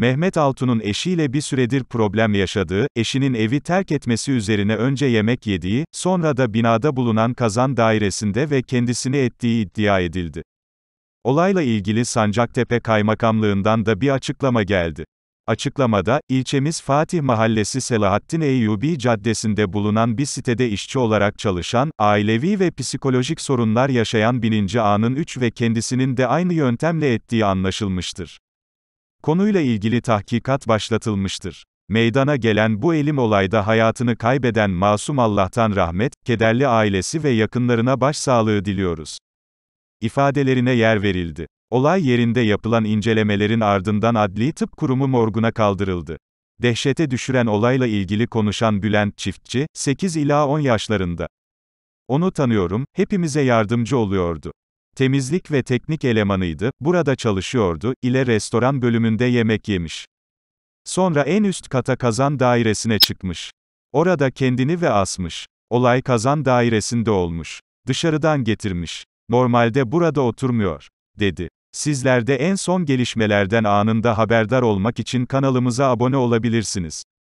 Mehmet Altun'un eşiyle bir süredir problem yaşadığı, eşinin evi terk etmesi üzerine önce yemek yediği, sonra da binada bulunan kazan dairesinde ve kendisini ettiği iddia edildi. Olayla ilgili Sancaktepe Kaymakamlığından da bir açıklama geldi. Açıklamada, ilçemiz Fatih Mahallesi Selahattin Eyyubi Caddesi'nde bulunan bir sitede işçi olarak çalışan, ailevi ve psikolojik sorunlar yaşayan bininci anın 3 ve kendisinin de aynı yöntemle ettiği anlaşılmıştır. Konuyla ilgili tahkikat başlatılmıştır. Meydana gelen bu elim olayda hayatını kaybeden masum Allah'tan rahmet, kederli ailesi ve yakınlarına başsağlığı diliyoruz. İfadelerine yer verildi. Olay yerinde yapılan incelemelerin ardından Adli Tıp Kurumu morguna kaldırıldı. Dehşete düşüren olayla ilgili konuşan Bülent Çiftçi, 8 ila 10 yaşlarında. Onu tanıyorum, hepimize yardımcı oluyordu. Temizlik ve teknik elemanıydı, burada çalışıyordu, ile restoran bölümünde yemek yemiş. Sonra en üst kata kazan dairesine çıkmış. Orada kendini ve asmış. Olay kazan dairesinde olmuş. Dışarıdan getirmiş. Normalde burada oturmuyor, dedi. Sizler de en son gelişmelerden anında haberdar olmak için kanalımıza abone olabilirsiniz.